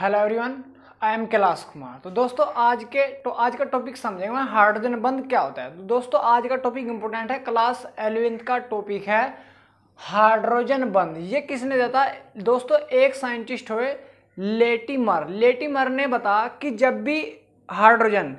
hello everyone I am Kailash Kumar तो दोस्तों आज के तो आज का टॉपिक समझेंगे हाइड्रोजन बंद क्या होता है तो दोस्तों आज का टॉपिक इंपॉर्टेंट है क्लास एलेवेंथ का टॉपिक है हाइड्रोजन बंद ये किसने दिया था दोस्तों एक साइंटिस्ट हुए लेटीमर लेटीमर ने बताया कि जब भी हाइड्रोजन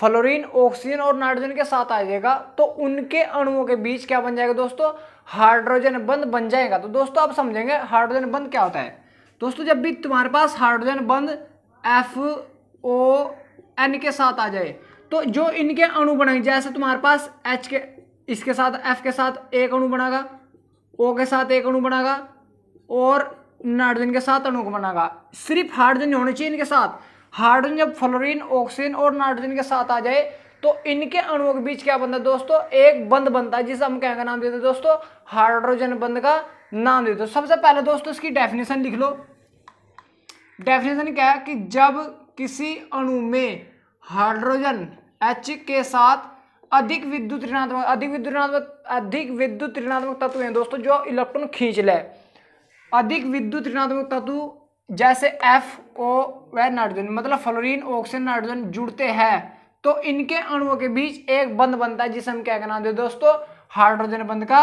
फ्लोरीन ऑक्सीजन और नाइट्रोजन के साथ आ जाएगा तो उनके अणुओं के बीच क्या बन जाएगा दोस्तों हाइड्रोजन बंद बन जाएगा तो दोस्तों आप समझेंगे हाइड्रोजन बंद क्या होता है दोस्तों जब भी तुम्हारे पास hydrogen bond F O N के साथ आ जाए तो जो इनके अणु बनेंगे जैसे तुम्हारे पास एच के इसके साथ एफ के साथ एक अणु बनागा ओ के साथ एक अणु बनागा और नाइट्रोजन के साथ अणु बनागा सिर्फ हाइड्रोजन होने चाहिए इनके साथ हाइड्रोजन जब फ्लोरिन ऑक्सीजन और नाइट्रोजन के साथ आ जाए तो इनके अणुओं के बीच क्या बनता है दोस्तों एक बंद बनता है जिसे हम क्या नाम देते हैं दोस्तों हाइड्रोजन बंद का नाम देते हैं तो सबसे पहले दोस्तों इसकी डेफिनेशन लिख लो डेफिनेशन क्या है कि जब किसी अणु में हाइड्रोजन एच के साथ अधिक विद्युत ऋणात्मक अधिक विद्युत ऋणात्मक अधिक विद्युत ऋणात्मक तत्व हैं दोस्तों जो इलेक्ट्रॉन खींच ले अधिक विद्युत ऋणात्मक तत्व जैसे एफ ओ व नाइट्रोजन मतलब फ्लोरीन ऑक्सीजन नाइट्रोजन जुड़ते हैं तो इनके अणुओं के बीच एक बंध बनता है हम क्या नाम दे दोस्तों हाइड्रोजन बंद का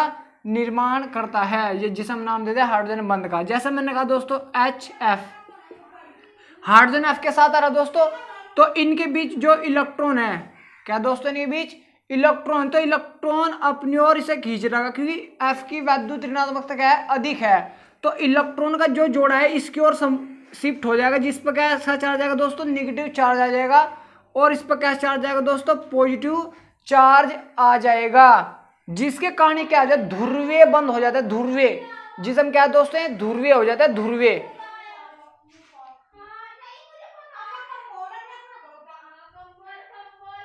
निर्माण करता है ये जिसम नाम दे दे हाइड्रोजन बंद का जैसा मैंने कहा दोस्तों एच एफ हाइड्रोजन एफ के साथ आ रहा दोस्तों तो इनके बीच जो इलेक्ट्रॉन है क्या दोस्तों इनके बीच इलेक्ट्रॉन तो इलेक्ट्रॉन अपनी ओर इसे खींच रहा क्योंकि एफ की वैद्युत ऋणात्मक क्या है अधिक है तो इलेक्ट्रॉन का जो जोड़ा है इसकी ओर शिफ्ट हो जाएगा जिस पर कैसा चार्ज आएगा दोस्तों निगेटिव चार्ज आ जाएगा और इस पर कैसा चार्ज आएगा दोस्तों पॉजिटिव चार्ज आ जाएगा जिसके कारण क्या हो जाए ध्रुवे बंद हो जाता है ध्रुवे जिसम क्या है दोस्तों ध्रुवे हो जाता है ध्रुवे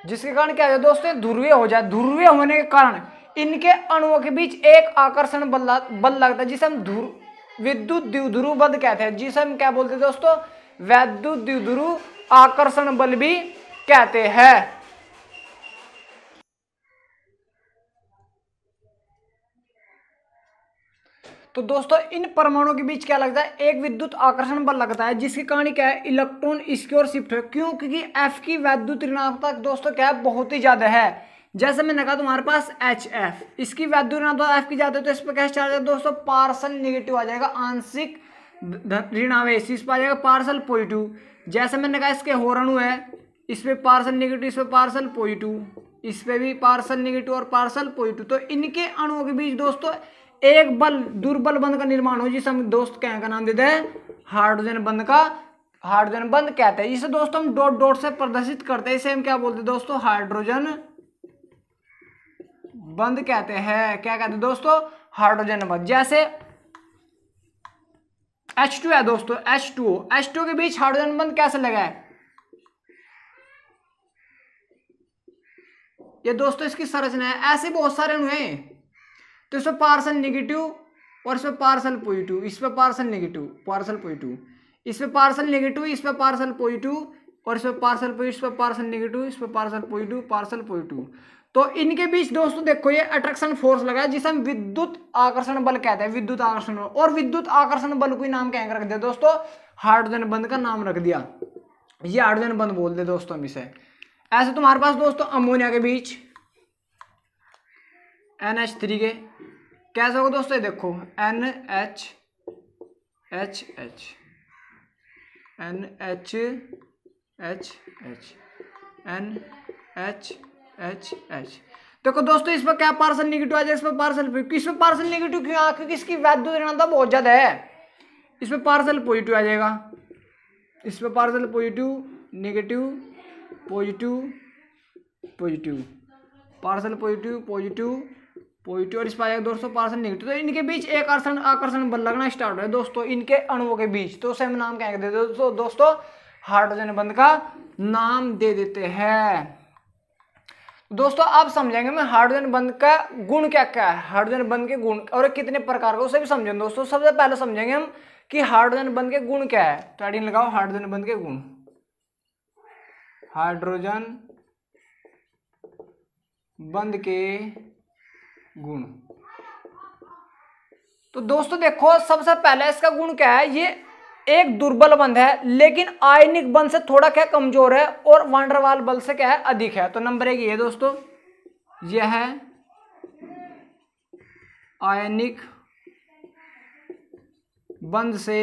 जिसके कारण क्या हो जाए दोस्तों ध्रुवीय हो जाए ध्रुवीय होने के कारण इनके अणुओं के बीच एक आकर्षण बल बल लगता है जिसे हम ध्रु विद्युत द्विध्रुव बल कहते हैं जिसे हम क्या बोलते हैं दोस्तों वैद्युत द्विध्रुव आकर्षण बल भी कहते हैं तो दोस्तों इन परमाणुओं के बीच क्या लगता है एक विद्युत आकर्षण बल लगता है जिसकी कहानी क्या है इलेक्ट्रॉन इसकी ओर शिफ्ट है क्यों क्योंकि एफ की वैद्युत ऋणात्मक दोस्तों क्या है बहुत ही ज़्यादा है जैसे मैंने कहा तुम्हारे पास एच एफ इसकी वैद्युत ऋणात्मक एफ की जाते तो इस पर कैसे चार्ज दोस्तों पार्सल निगेटिव आ जाएगा आंशिक ऋणावेश इस पर आ जाएगा पार्सल पॉजिटिव जैसे मैंने कहा इसके होरणु है इस पर पार्सल निगेटिव इस पर पार्सल पॉजिटिव इस पर भी पार्सल निगेटिव और पार्सल पॉजिटिव तो इनके अणुओं के बीच दोस्तों एक बल दुर्बल बंध का निर्माण हो जिसे हम दोस्त क्या का नाम देते हैं हाइड्रोजन बंध का हाइड्रोजन बंध कहते हैं इसे दोस्तों हम डॉट डॉट से प्रदर्शित करते हैं इसे हम क्या बोलते हैं दोस्तों हाइड्रोजन बंद कहते हैं क्या कहते हैं दोस्तों हाइड्रोजन बंद जैसे H2 है दोस्तों एच टू एच टू के बीच हाइड्रोजन बंद कैसे लगा है ये दोस्तों इसकी संरचना है ऐसे बहुत सारे अणु हैं तो इसमें पार्सल निगेटिव और इसमें पार्सल पॉजिटिव इसमें पार्सल निगेटिव पार्सल पॉजिटिव इसमें पार्सल निगेटिव इसमें पार्सल पॉजिटिव और इसमें पार्सल पॉजिटिव इसमें पार्सल निगेटिव इसमें पार्सल पॉजिटिव पार्सल पॉजिटिव तो इनके बीच दोस्तों देखो ये अट्रैक्शन फोर्स लगा है जिसे हम विद्युत आकर्षण बल कहते हैं विद्युत आकर्षण बल और विद्युत आकर्षण बल को नाम क्या रख दिया दोस्तों हाइड्रोजन बंद का नाम रख दिया ये हाइड्रोजन बंद बोल दे दोस्तों हम इसे ऐसे तुम्हारे पास दोस्तों अमोनिया के बीच एन एच थ्री के कैसे होगा दोस्तों ये देखो N H H H N H H H N H H H देखो दोस्तों इस पर क्या पार्सल निगेटिव आ इस पर पार्सल इसमें पार्सल निगेटिव क्यों आ क्योंकि इसकी वैद्य तो ऋणाता बहुत ज़्यादा है इसमें पार्सल पॉजिटिव आ जाएगा इस पर partial positive negative positive positive partial positive positive positive और स्पाइक दोस्तों पार्सन निगेटिव तो इनके बीच एक आकर्षण आकर्षण बल लगना स्टार्ट हो दोस्तों इनके अणुओं के बीच तो सेम नाम क्या देते दोस्तों दोस्तों हाइड्रोजन बंद का नाम दे देते हैं दोस्तों आप समझेंगे मैं हाइड्रोजन बंद का गुण क्या क्या है हाइड्रोजन बंद के गुण और कितने प्रकार का उसे भी समझेंगे दोस्तों सबसे पहले समझेंगे हम कि हाइड्रोजन बंद के गुण क्या है ट्रेडिंग तो लगाओ हाइड्रोजन बंद के गुण हाइड्रोजन बंद के गुण तो दोस्तों देखो सबसे पहले इसका गुण क्या है ये एक दुर्बल बंध है लेकिन आयनिक बंध से थोड़ा क्या कमजोर है और वांडरवाल बल से क्या है अधिक है तो नंबर एक ये दोस्तों यह है आयनिक बंध से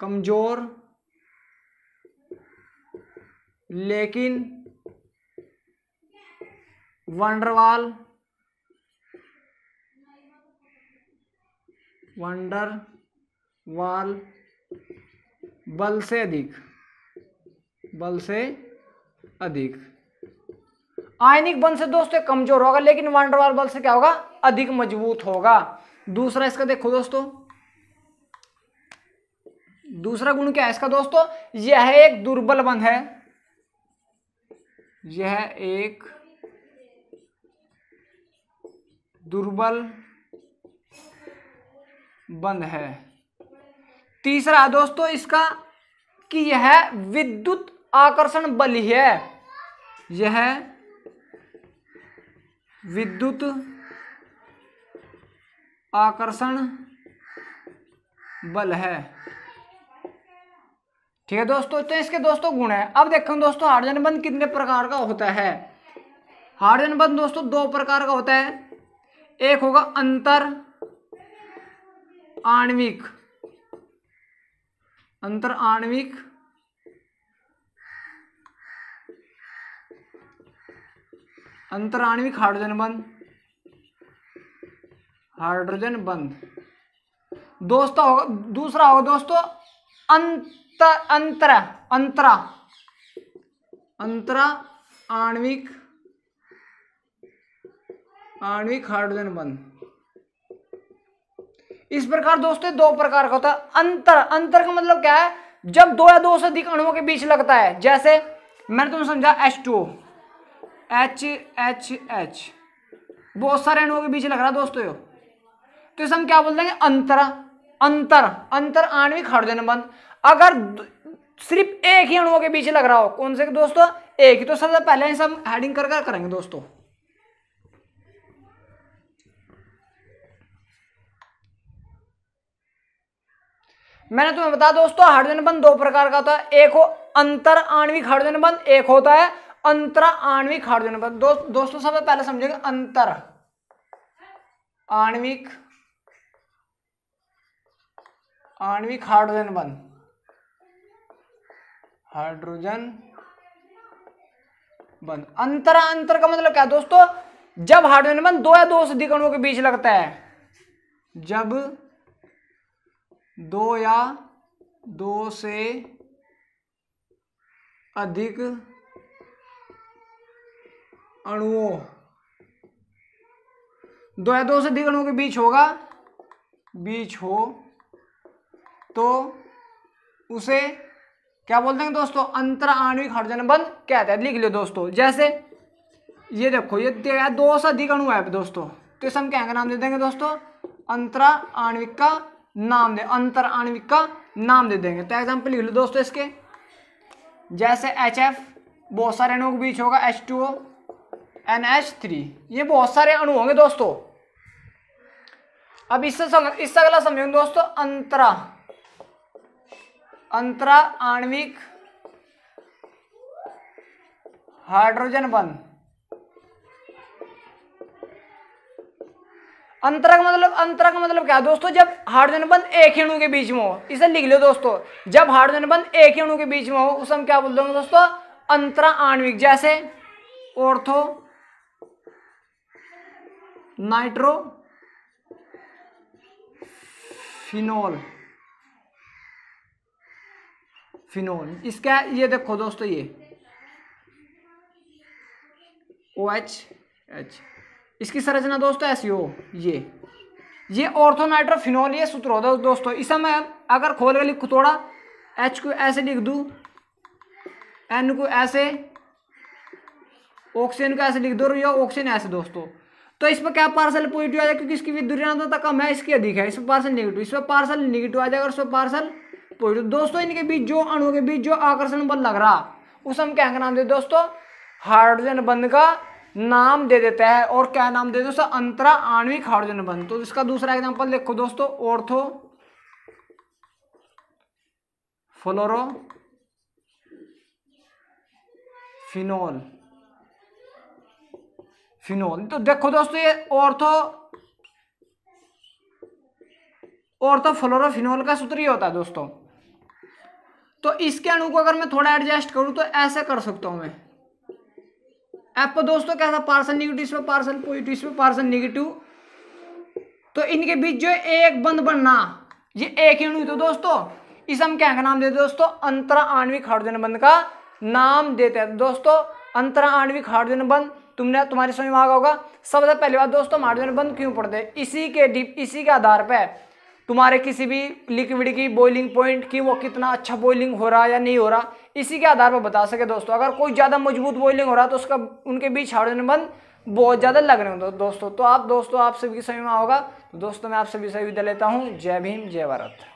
कमजोर लेकिन वंडरवाल वंडर वाल बल से अधिक बल से अधिक आयनिक बल से दोस्तों कमजोर होगा लेकिन वंडरवाल बल से क्या होगा अधिक मजबूत होगा दूसरा इसका देखो दोस्तों दूसरा गुण क्या है इसका दोस्तों यह एक दुर्बल बंध है यह एक दुर्बल बंद है तीसरा दोस्तों इसका कि यह विद्युत आकर्षण बल है यह विद्युत आकर्षण बल है ठीक है दोस्तों तो इसके दोस्तों गुण है अब देखो दोस्तों हार्डजन बंद कितने प्रकार का होता है हार्डजन बंद दोस्तों दो प्रकार का होता है एक होगा अंतर आणविक अंतर आणविक अंतर आणविक हाइड्रोजन बंद हाइड्रोजन बंद दोस्तों होगा दूसरा होगा दोस्तों अंतर अंतरा अंतरा अंतरा आणविक आणविक हाइड्रोजन बंध इस प्रकार दोस्तों दो प्रकार का होता है अंतर अंतर का मतलब क्या है जब दो या दो से अधिक अणुओं के बीच लगता है जैसे मैंने तुम्हें समझा H two H H H बहुत सारे अणुओं के बीच लग रहा है दोस्तों तो इसे हम क्या बोलते हैं अंतर अंतर अंतर आणविक हाइड्रोजन बंध अगर सिर्फ एक ही अणुओं के बीच लग रहा हो कौन से दोस्तों एक ही तो सबसे पहले हम हेडिंग कर करेंगे दोस्तों मैंने तुम्हें बताया दोस्तों हाइड्रोजन बंद दो प्रकार का होता है एक हो अंतर आणविक हाइड्रोजन बंद एक होता है अंतर आणविक हाइड्रोजन बंद दो, दोस्तों सबसे पहले समझेंगे अंतर आणविक आणविक हाइड्रोजन बंद हाइड्रोजन बंद अंतर अंतर का मतलब क्या दोस्तों जब हाइड्रोजन बंद दो या दो से अधिक अणुओं के बीच लगता है जब दो या दो से अधिक अणुओं दो या दो से अधिक अणुओं के बीच होगा बीच हो तो उसे क्या बोलते हैं दोस्तों आणविक हर्जन बंद कहते हैं लिख लो दोस्तों जैसे ये देखो ये दो से अधिक अणु है दोस्तों तो इसे हम क्या नाम दे देंगे दोस्तों अंतरा आणविक का नाम दे अंतर आणविक का नाम दे देंगे तो एग्जाम्पल लिख लो दोस्तों इसके जैसे एच एफ बहुत सारे अणुओं के बीच होगा H two O N H three ये बहुत सारे अणु होंगे दोस्तों अब इससे इससे अगला समझेंगे दोस्तों अंतरा अंतरा आणविक हाइड्रोजन बंध अंतरक का मतलब अंतरक का मतलब क्या दोस्तों जब हाइड्रोजन बंद एक अणु के बीच में हो इसे लिख लो दोस्तों जब हाइड्रोजन बंद एक अणु के बीच में हो उसे हम क्या बोल हैं दोस्तों अंतरा आणविक जैसे ऑर्थो नाइट्रो फिनोल फिनोल इसका ये देखो दोस्तों ये ओ एच एच इसकी संरचना दोस्तों ऐसी हो ये ये ऑर्थोनाइट्रोफिनोल ये सूत्र होता है दोस्तों इसे मैं अगर खोल कर लिखू थोड़ा एच को ऐसे लिख दूँ एन को ऐसे ऑक्सीजन को ऐसे लिख दो या ऑक्सीजन ऐसे दोस्तों तो इस पर क्या पार्सल पॉजिटिव आ जाएगा क्योंकि इसकी विद्युत ऋणात्मकता कम है इसकी अधिक है इसमें पार्सल निगेटिव इस पर पार्सल निगेटिव आ जाएगा और इसमें पार्सल पॉजिटिव दोस्तों इनके बीच जो अणु के बीच जो आकर्षण बल लग रहा उस हम क्या नाम दे दोस्तों हाइड्रोजन बंद का नाम दे देता है और क्या नाम दे दो अंतरा आणविक हाइड्रोजन बंध तो इसका दूसरा एग्जाम्पल देखो दोस्तों ऑर्थो फ्लोरो फिनोल फिनोल तो देखो दोस्तों ये ऑर्थो तो फ्लोरोफिनोल का सूत्र ही होता है दोस्तों तो इसके अणु को अगर मैं थोड़ा एडजस्ट करूं तो ऐसे कर सकता हूं मैं एफ दोस्तों क्या था पार्सल निगेटिव इसमें पार्सल पॉजिटिव इसमें पार्सल निगेटिव तो इनके बीच जो एक बंद बनना ये एक ही हुई तो दोस्तों इस हम क्या का नाम देते दोस्तों अंतरा आणविक हाइड्रोजन बंद का नाम देते हैं दोस्तों अंतरा आणविक हाइड्रोजन बंद तुमने तुम्हारी समझ में आ होगा सबसे पहली बात दोस्तों हाइड्रोजन बंद क्यों पढ़ते इसी के इसी के आधार पर तुम्हारे किसी भी लिक्विड की बॉइलिंग पॉइंट की वो कितना अच्छा बॉइलिंग हो रहा है या नहीं हो रहा इसी के आधार पर बता सके दोस्तों अगर कोई ज़्यादा मजबूत बॉइलिंग हो रहा है तो उसका उनके बीच बंद बहुत ज़्यादा लग रहे हो दोस्तों तो आप दोस्तों आप सभी समय में होगा दोस्तों मैं आप सभी से विदा लेता हूँ जय भीम जय भारत